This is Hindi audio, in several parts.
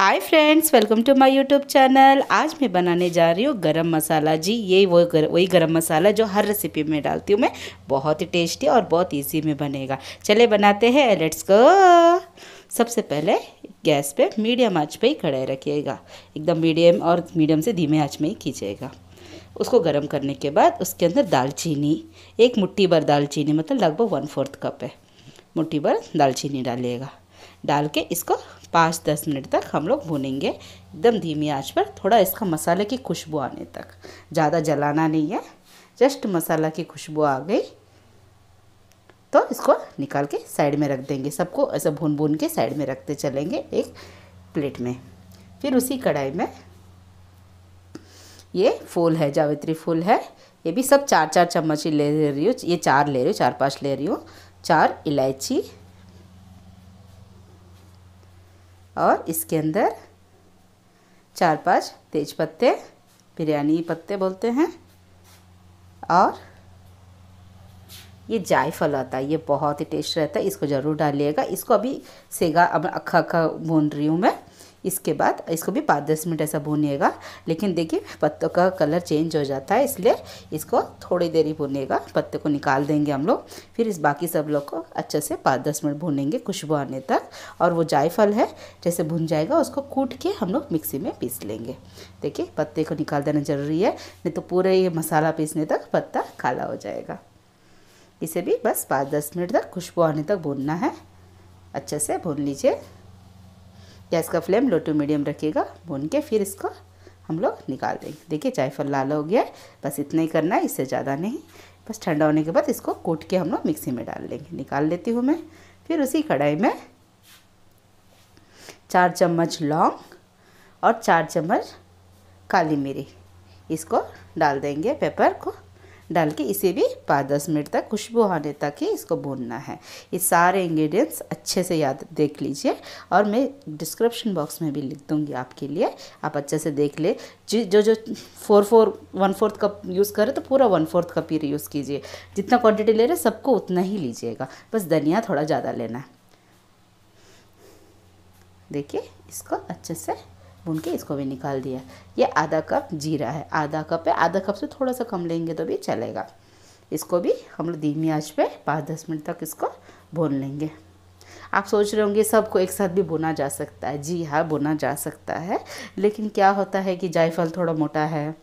hi friends welcome to my YouTube channel आज मैं बनाने जा रही हूँ गरम मसाला जी ये वो गर, वही गरम मसाला जो हर रेसिपी में डालती हूँ मैं बहुत ही टेस्टी और बहुत इजी में बनेगा चले बनाते हैं लेट्स गो सबसे पहले गैस पे मीडियम आंच पे ही कढ़ाई रखिएगा एकदम मीडियम और मीडियम से धीमे आँच में ही खींचेगा उसको गर्म करने के बाद उसके अंदर दालचीनी एक मुठ्ठी भर दालचीनी मतलब लगभग वन फोर्थ कप है मुठ्ठी भर दालचीनी डालिएगा डाल के इसको पाँच दस मिनट तक हम लोग भूनेंगे एकदम धीमी आंच पर थोड़ा इसका मसाले की खुशबू आने तक ज़्यादा जलाना नहीं है जस्ट मसाला की खुशबू आ गई तो इसको निकाल के साइड में रख देंगे सबको ऐसा भून भून के साइड में रखते चलेंगे एक प्लेट में फिर उसी कढ़ाई में ये फूल है जावित्री फूल है ये भी सब चार चार चम्मच ही ले रही हूँ ये चार ले रही हूँ चार पाँच ले रही हूँ चार इलायची और इसके अंदर चार पांच तेज पत्ते बिरयानी पत्ते बोलते हैं और ये जायफल आता है ये बहुत ही टेस्ट रहता है इसको ज़रूर डालिएगा इसको अभी सेगा अब अखा अखा भून रही हूँ मैं इसके बाद इसको भी पाँच दस मिनट ऐसा भूनिएगा लेकिन देखिए पत्तों का कलर चेंज हो जाता है इसलिए इसको थोड़ी देर ही भूनिएगा पत्ते को निकाल देंगे हम लोग फिर इस बाकी सब लोग को अच्छे से पाँच दस मिनट भूनेंगे खुशबू आने तक और वो जायफल है जैसे भुन जाएगा उसको कूट के हम लोग मिक्सी में पीस लेंगे देखिए पत्ते को निकाल देना ज़रूरी है नहीं तो पूरे ये मसाला पीसने तक पत्ता काला हो जाएगा इसे भी बस पाँच दस मिनट तक खुशबू आने तक भूनना है अच्छे से भून लीजिए गैस का फ्लेम लो टू मीडियम रखिएगा भून के फिर इसको हम लोग निकाल देंगे देखिए जायफल लाल हो गया है बस इतना ही करना है इससे ज़्यादा नहीं बस ठंडा होने के बाद इसको कूट के हम लोग मिक्सी में डाल लेंगे निकाल लेती हूँ मैं फिर उसी कढ़ाई में चार चम्मच लौंग और चार चम्मच काली मिरी इसको डाल देंगे पेपर को डाल के इसे भी पाँच दस मिनट तक खुशबू आने तक ही इसको भूनना है ये सारे इंग्रेडिएंट्स अच्छे से याद देख लीजिए और मैं डिस्क्रिप्शन बॉक्स में भी लिख दूँगी आपके लिए आप अच्छे से देख ले जो जो four four one fourth cup use करें तो पूरा वन फोर्थ कप ही यूज़ कीजिए जितना क्वान्टिटी ले रहे सबको उतना ही लीजिएगा बस धनिया थोड़ा ज़्यादा लेना है देखिए इसको अच्छे से भून के इसको भी निकाल दिया ये आधा कप जीरा है आधा कप है आधा कप से थोड़ा सा कम लेंगे तो भी चलेगा इसको भी हम लोग धीमी आँच पे पाँच दस मिनट तक इसको भून लेंगे आप सोच रहे होंगे सबको एक साथ भी बुना जा सकता है जी हाँ बुना जा सकता है लेकिन क्या होता है कि जायफल थोड़ा मोटा है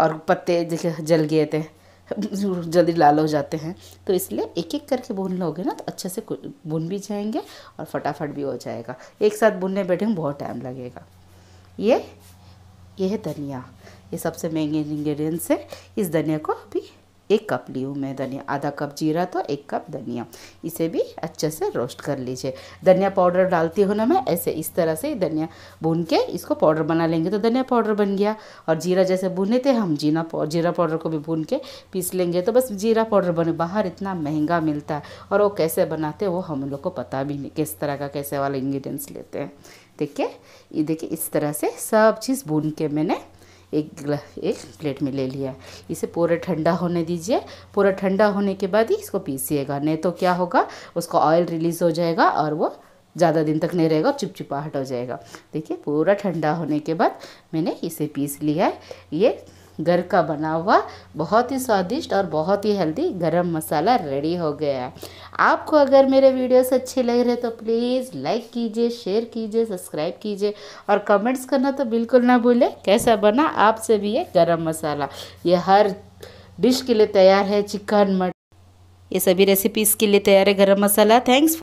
और पत्ते जल गए थे जल्दी लाल हो जाते हैं तो इसलिए एक एक करके भून लोगे ना तो अच्छे से बुन भी जाएंगे और फटाफट भी हो जाएगा एक साथ बुनने बैठे में बहुत टाइम लगेगा ये ये है धनिया ये सबसे महंगे इंग्रेडिएंट्स है इस धनिया को अभी एक कप ली हूँ मैं धनिया आधा कप जीरा तो एक कप धनिया इसे भी अच्छे से रोस्ट कर लीजिए धनिया पाउडर डालती हूँ ना मैं ऐसे इस तरह से धनिया भून के इसको पाउडर बना लेंगे तो धनिया पाउडर बन गया और जीरा जैसे भुने थे हम जीना जीरा पाउडर को भी भून के पीस लेंगे तो बस जीरा पाउडर बने बाहर इतना महंगा मिलता है और वो कैसे बनाते वो हम लोग को पता भी नहीं किस तरह का कैसे वाला इन्ग्रीडियंट्स लेते हैं देखिए ये देखिए इस तरह से सब चीज़ भून के मैंने एक एक प्लेट में ले लिया इसे पूरा ठंडा होने दीजिए पूरा ठंडा होने के बाद ही इसको पीसिएगा नहीं तो क्या होगा उसका ऑयल रिलीज़ हो जाएगा और वो ज़्यादा दिन तक नहीं रहेगा और चिपचिपाहट हो जाएगा देखिए पूरा ठंडा होने के बाद मैंने इसे पीस लिया है ये घर का बना हुआ बहुत ही स्वादिष्ट और बहुत ही हेल्दी गरम मसाला रेडी हो गया है आपको अगर मेरे वीडियोस अच्छे लग रहे तो प्लीज़ लाइक कीजिए शेयर कीजिए सब्सक्राइब कीजिए और कमेंट्स करना तो बिल्कुल ना भूलें कैसा बना आपसे भी ये गरम मसाला ये हर डिश के लिए तैयार है चिकन मटन ये सभी रेसिपीज़ के लिए तैयार है गरम मसाला थैंक्स